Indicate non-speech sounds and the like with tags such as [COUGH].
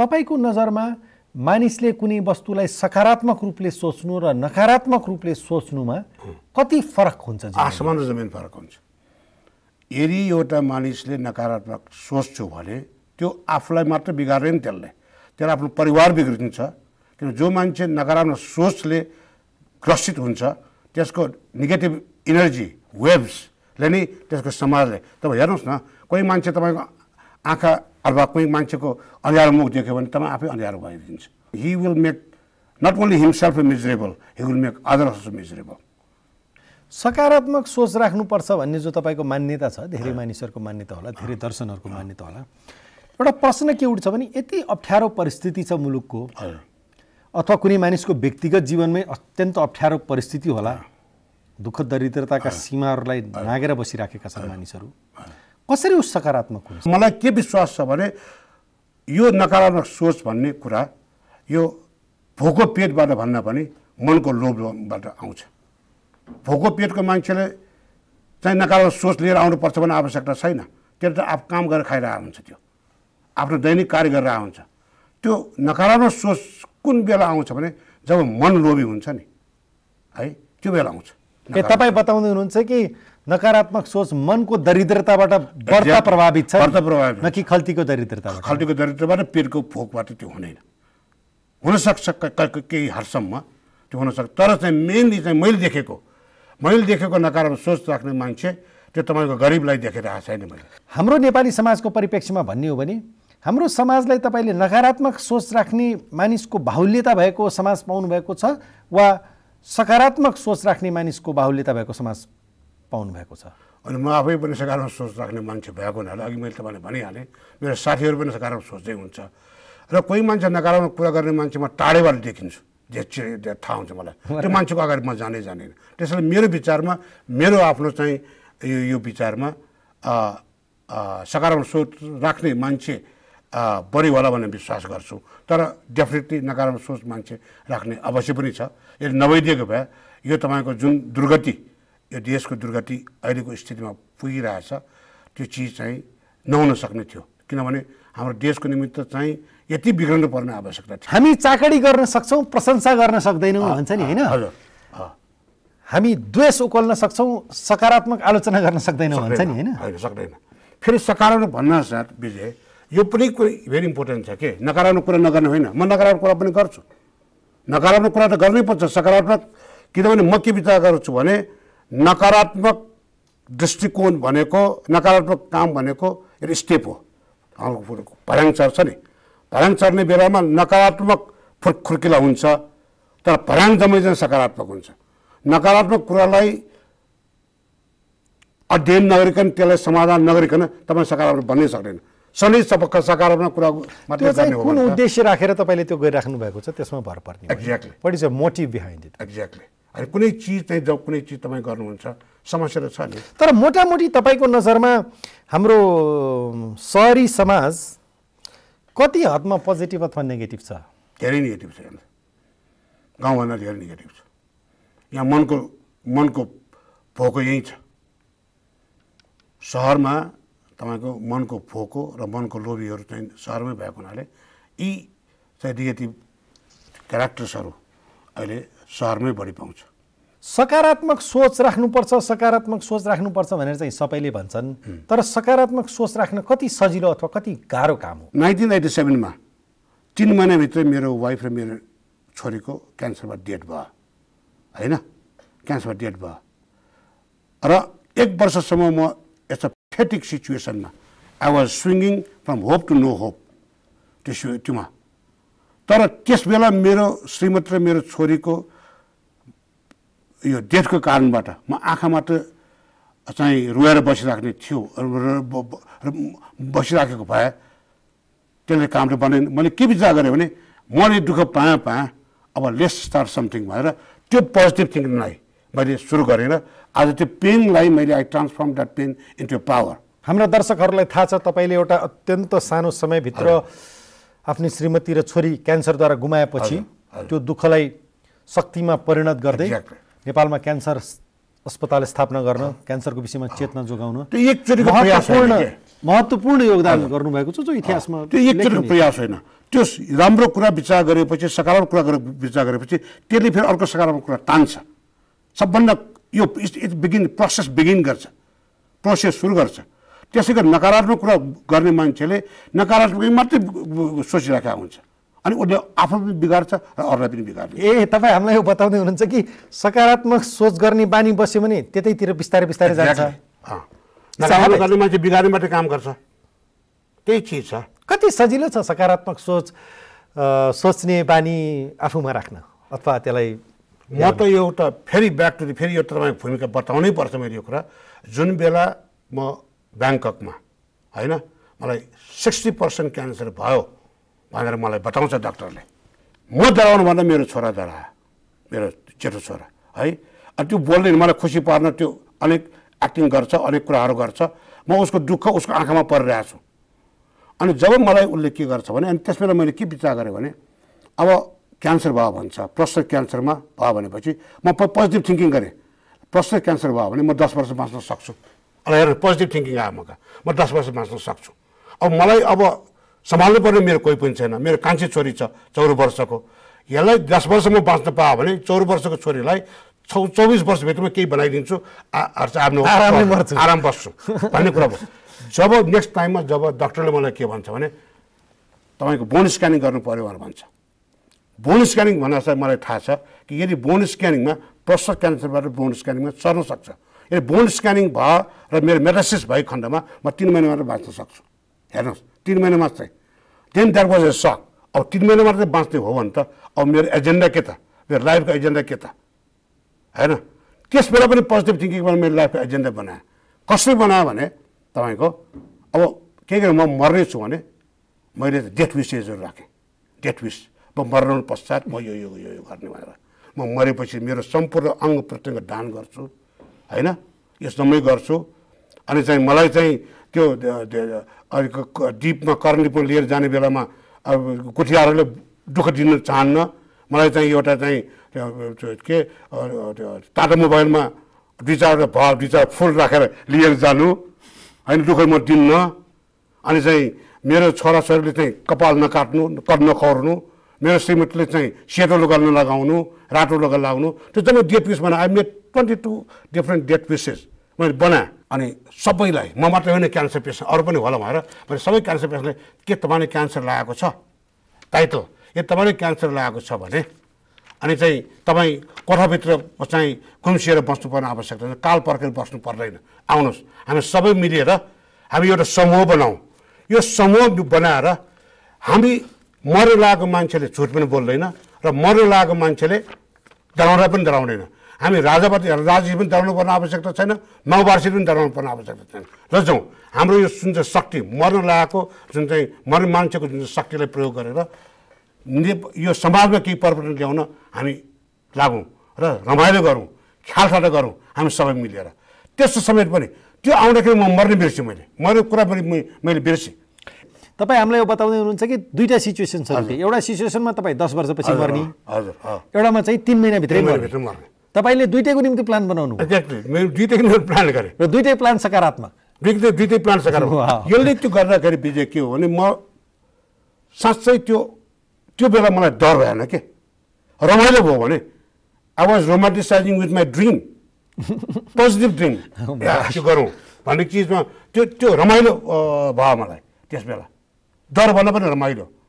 तपाईँको नजरमा मानिसले कुनै वस्तुलाई सकारात्मक रूपले सोच्नु र नकारात्मक रूपले सोच्नुमा कति फरक हुन्छ आसमान र जमिन फरक हुन्छ यदि एउटा मानिसले नकारात्मक सोच्छु भने त्यो आफूलाई मात्र बिगार्दैन त्यसले त्यसलाई आफ्नो परिवार बिग्रिन्छ किन जो मान्छे नकारात्मक सोचले ग्रसित हुन्छ त्यसको नेगेटिभ इनर्जी वेभ्सले नै त्यसको समाजले तपाईँ हेर्नुहोस् न कोही मान्छे तपाईँको आँखा अथवा कोही मान्छेको अँध्यारो मुख देख्यो भने तपाईँ आफै अँध्यारो भइदिन्छ he will make not only himself miserable he will make other miserable सकारात्मक सोच राख्नुपर्छ भन्ने जो तपाईँको मान्यता छ धेरै मानिसहरूको मान्यता होला धेरै दर्शनहरूको मान्यता होला एउटा प्रश्न के उठ्छ भने यति अप्ठ्यारो परिस्थिति छ मुलुकको अथवा कुनै मानिसको व्यक्तिगत जीवनमै अत्यन्त अप्ठ्यारो परिस्थिति होला दुःख दरिद्रताका सीमाहरूलाई नागेर बसिराखेका छन् मानिसहरू कसरी उस सकारात्मक हुन्छ मलाई के विश्वास छ भने यो नकारात्मक सोच भन्ने कुरा यो भोको पेटबाट भन्दा पनि मनको लोभबाट आउँछ भोको पेटको मान्छेले चाहिँ नकारात्मक सोच लिएर आउनुपर्छ भन्ने आवश्यकता छैन त्यसले त आफ काम गरेर खाइरहेको हुन्छ त्यो आफ्नो दैनिक कार्य गरेर आउँछ त्यो नकारात्मक सोच कुन बेला आउँछ भने जब मन लोभी हुन्छ नि है त्यो बेला आउँछ तपाईँ बताउँदै हुनुहुन्छ कि नकारात्मक सोच मनको दरिद्रताबाट बढ्दा प्रभावित छ न कि खल्तीको दरिद्रता खल्तीको दरिद्रताबाट पिरको फोकबाट त्यो हुँदैन हुनसक्छ केही हरसम्म त्यो हुनसक्छ तर चाहिँ मेनली चाहिँ मैले देखेको मैले देखेको नकारात्मक सोच राख्ने मान्छे त्यो तपाईँको गरिबलाई देखेर देखिरहेको छैन मैले हाम्रो नेपाली समाजको परिप्रेक्ष्यमा भन्ने हो भने हाम्रो समाजलाई तपाईँले नकारात्मक सोच राख्ने मानिसको बाहुल्यता भएको समाज पाउनुभएको छ वा सकारात्मक सोच राख्ने मानिसको बाहुल्यता भएको समाज पाउनु भएको छ अनि म आफै पनि सकारात्मक सोच राख्ने मान्छे भएको हुनाले अघि मैले तपाईँले भनिहालेँ मेरो साथीहरू पनि सकारात्मक सोच्दै हुन्छ र कोही मान्छे नकारात्मक कुरा गर्ने मान्छे म टाढैबाट देखिन्छु जे जे थाहा हुन्छ मलाई त्यो [LAUGHS] मान्छेको अगाडि म जानै जान्दिनँ त्यसैले मेरो विचारमा मेरो आफ्नो चाहिँ यो यो विचारमा सकारात्मक सोच राख्ने मान्छे बढी होला भन्ने विश्वास गर्छु तर डेफिनेटली नकारात्मक सोच मान्छे राख्ने अवश्य पनि छ यदि नभइदिएको भए यो तपाईँको जुन दुर्गति यो देशको दुर्गति अहिलेको स्थितिमा पुगिरहेछ त्यो चिज चाहिँ नहुन सक्ने थियो किनभने हाम्रो देशको निमित्त चाहिँ यति बिग्रनु पर्ने आवश्यकता थियो हामी चाकडी गर्न सक्छौँ प्रशंसा गर्न सक्दैनौँ भन्छ नि होइन हामी द्वेष उकल्न सक्छौँ सकारात्मक आलोचना गर्न सक्दैनौँ भन्छ नि होइन सक्दैन फेरि सकारात्मक भन्न साथ विजय यो पनि भेरी इम्पोर्टेन्ट छ के नकारात्मक कुरा नगर्ने होइन म नकारात्मक कुरा पनि गर्छु नकारात्मक कुरा त गर्नै पर्छ सकारात्मक किनभने म के विचार गर्छु भने नकारात्मक दृष्टिकोण भनेको नकारात्मक काम भनेको एउटा स्टेप हो हाम्रो भर्याङ चर्छ नि भर्याङ चढ्ने बेलामा नकारात्मक फुर् खुर्किला हुन्छ तर भर्याङ चाहिँ सकारात्मक हुन्छ नकारात्मक कुरालाई अध्ययन नगरिकन त्यसलाई समाधान नगरिकन तपाईँ सकारात्मक भन्नै सक्दैन सधैँ सपक्क सकारात्मक कुरा कुन उद्देश्य राखेर तपाईँले त्यो गरिराख्नु भएको छ त्यसमा भर पर्ने exactly what is a motive behind it exactly अनि कुनै चिज चाहिँ जब कुनै चिज तपाईँ गर्नुहुन्छ समस्या त छ नि तर मोटामोटी तपाईँको नजरमा हाम्रो सहरी समाज कति हदमा पोजिटिभ अथवा नेगेटिभ छ धेरै नेगेटिभ छ यहाँ गाउँभन्दा धेरै नेगेटिभ छ यहाँ मनको मनको फोको यहीँ छ सहरमा तपाईँको मनको फोको र मनको लोभीहरू चाहिँ सहरमै भएको हुनाले यी चाहिँ नेगेटिभ क्यारेक्टर्सहरू अहिले सहरमै बढी पाउँछ सकारात्मक सोच राख्नुपर्छ सकारात्मक सोच राख्नुपर्छ भनेर चाहिँ सबैले भन्छन् तर सकारात्मक सोच राख्न कति सजिलो अथवा कति गाह्रो काम हो नाइन्टिन नाइन्टी सेभेनमा तिन महिनाभित्र मेरो वाइफ र मेरो छोरीको क्यान्सरमा डेट भयो होइन क्यान्सरमा डेट भयो र एक वर्षसम्म म यस्तो फेटिक सिचुएसनमा I was swinging from hope to no hope त्यो त्योमा तर त्यस बेला मेरो श्रीमती र मेरो छोरीको यो डेथको कारणबाट म आँखा मात्र चाहिँ रोएर बसिराख्ने थियो बसिराखेको भए त्यसले कामले बनाएन मैले के विचार गरेँ भने मैले दुःख पाएँ पाएँ अब लेस स्टार समथिङ भनेर त्यो पोजिटिभ थिङ्किङलाई मैले सुरु गरेर आज त्यो पेनलाई मैले I transform that pain into power हाम्रा दर्शकहरूलाई थाहा छ तपाईँले एउटा अत्यन्त सानो समयभित्र आफ्नो श्रीमती र छोरी क्यान्सरद्वारा गुमाएपछि त्यो दुःखलाई शक्तिमा परिणत गर्दै नेपालमा क्यान्सर अस्पताल स्थापना गर्न क्यान्सरको विषयमा चेतना जोगाउन महत्त्वपूर्ण योगदान गर्नुभएको छ जो इतिहासमा त्यो एकचोटिको प्रयास होइन त्यो राम्रो कुरा विचार गरेपछि सकारात्मक कुरा गरेर विचार गरेपछि त्यसले फेरि अर्को सकारात्मक कुरा तान्छ सबभन्दा यो इट बिगिन प्रोसेस बिगिन गर्छ प्रोसेस सुरु गर्छ त्यसै गरी नकारात्मक कुरा गर्ने मान्छेले नकारात्मक मात्रै सोचिरहेका हुन्छ अनि उसले आफू पनि बिगार्छ र अरूलाई पनि बिगार्छ ए तपाईँ हामीलाई यो बताउँदै हुनुहुन्छ कि सकारात्मक सोच गर्ने बानी बस्यो भने त्यतैतिर बिस्तारै बिस्तारै जान्छ गर्ने मान्छे बिगार्ने मात्रै काम गर्छ त्यही चिज छ कति सजिलो छ सकारात्मक सोच सोच्ने बानी आफूमा राख्न अथवा त्यसलाई म त एउटा फेरि ब्याक टु फेरि यो तपाईँको भूमिका बताउनै पर्छ मेरो यो कुरा जुन बेला म ब्याङ्ककमा होइन मलाई सिक्सटी पर्सेन्ट क्यान्सर भयो भनेर मलाई बताउँछ डाक्टरले म डराउनु भन्दा मेरो छोरा डरायो मेरो जेठो छोरा है अनि त्यो बोल्दैन मलाई खुसी पार्न त्यो अनेक एक्टिङ गर्छ अनेक कुराहरू गर्छ म उसको दुःख उसको आँखामा परिरहेको छु अनि जब मलाई उसले के गर्छ भने अनि त्यसमा मैले के विचार गरेँ भने अब क्यान्सर भयो भन्छ प्रोस्टेट क्यान्सरमा भयो भनेपछि म पोजिटिभ थिङ्किङ गरेँ प्रोस्टेट क्यान्सर भयो भने म दस वर्ष बाँच्न सक्छु हेर पोजिटिभ थिङ्किङ आयो म दस वर्ष बाँच्न सक्छु अब मलाई अब सम्हाल्नु पर्ने मेरो कोही पनि छैन मेरो कान्छे छोरी छ चौध वर्षको यसलाई दस म बाँच्न पायो भने चौध वर्षको छोरीलाई छौ चौबिस वर्षभित्रमा केही बनाइदिन्छु आफ्नो आराम बस्छु भन्ने कुरा भयो जब नेक्स्ट टाइममा जब डक्टरले मलाई के भन्छ भने तपाईँको बोन स्क्यानिङ गर्नु पऱ्यो भनेर भन्छ बोन स्क्यानिङ भनेर चाहिँ मलाई थाहा छ कि यदि बोन स्क्यानिङमा प्रस्टत क्यान्सरबाट बोन स्क्यानिङमा सर्न सक्छ यदि बोन स्क्यानिङ भयो र मेरो मेटासिस भएको खण्डमा म तिन महिनाबाट बाँच्न सक्छु हेर्नुहोस् तिन महिनामा चाहिँ देन द्याट वाज ए सक अब तिन महिना मात्रै बाँच्ने हो भने त अब मेरो एजेन्डा के त मेरो लाइफको एजेन्डा के त होइन त्यस बेला पनि पोजिटिभ थिङ्किङमा मेरो लाइफको एजेन्डा बनाएँ कसरी बनाएँ भने तपाईँको अब के के म मर्ने छु भने मैले डेथ विसेजहरू राखेँ डेथ विस म मर्नु पश्चात म यो यो यो गर्ने भनेर म मरेपछि मेरो सम्पूर्ण अङ्ग प्रत्यङ्ग दान गर्छु होइन यो समय गर्छु अनि चाहिँ मलाई चाहिँ त्यो डिपमा कर्णिपो लिएर जाने बेलामा अब कुठियाहरूले दुःख दिन चाहन्न मलाई चाहिँ एउटा चाहिँ के टाटा मोबाइलमा दुई चारवटा भर दुई चार फुल राखेर लिएर जानु होइन दुःख म दिन्न अनि चाहिँ मेरो छोराछोरीले चाहिँ कपाल नकाट्नु कद नखर्नु मेरो श्रीमतीले चाहिँ सेतो लुगा नलगाउनु रातो लुगा लगाउनु त्यो जम्मै डेट पिस बनाएँ I made twenty two different date pieces मैले बनाएँ अनि सबैलाई म मात्रै होइन क्यान्सर पेसेन्ट अरू पनि होला भनेर मैले सबै क्यान्सर पेसेन्टलाई के तपाईँले क्यान्सर लागेको छ टाइटल यदि तपाईँले क्यान्सर लागेको छ भने अनि चाहिँ तपाईँ कोठाभित्र चाहिँ खुम्सिएर बस्नुपर्ने आवश्यकता छैन काल पर्खेर बस्नु पर्दैन आउनुहोस् हामी सबै मिलेर हामी एउटा समूह बनाऊ यो समूह बनाएर हामी मरेर लागेको मान्छेले झुट पनि बोल्दैन र मरेर लागेको मान्छेले डराउँदा पनि डराउँदैन हामी राजापति राजी पनि डराउनु पर्ने आवश्यकता छैन माओवादीसित पनि डराउनु पर्ने आवश्यकता छैन र जाउँ हाम्रो यो जुन चाहिँ शक्ति मर्न लागेको जुन चाहिँ मर्ने मान्छेको जुन चाहिँ शक्तिलाई प्रयोग गरेर ने यो समाजमा केही परिवर्तन ल्याउन हामी लागौँ र रमाइलो गरौँ ख्यालठाल गरौँ हामी सबै मिलेर त्यस्तो समय पनि त्यो आउँदाखेरि म मर्ने बिर्सेँ मैले मर्ने कुरा पनि मैले बिर्सेँ तपाईँ हामीलाई यो बताउँदै हुनुहुन्छ कि दुईवटा सिचुएसन छ एउटा सिचुएसनमा तपाईँ दस वर्षपछि मर्ने हजुर एउटामा चाहिँ तिन महिनाभित्रै मर्ने तपाईँले दुइटैको निम्ति प्लान बनाउनु एक्ज्याक्टली दुइटैको निम्ति प्लान गरेँ र दुइटै प्लान सकारात्मक दुइटै दुइटै प्लान सकारात्मक यसले त्यो गर्दाखेरि विजय के हो भने म साँच्चै त्यो त्यो बेला मलाई डर भएन के रमाइलो भयो भने I was romanticising with my dream positive dream त्यो गरौँ भन्ने चिजमा त्यो त्यो रमाइलो भयो मलाई त्यस बेला डर भन्दा पनि रमाइलो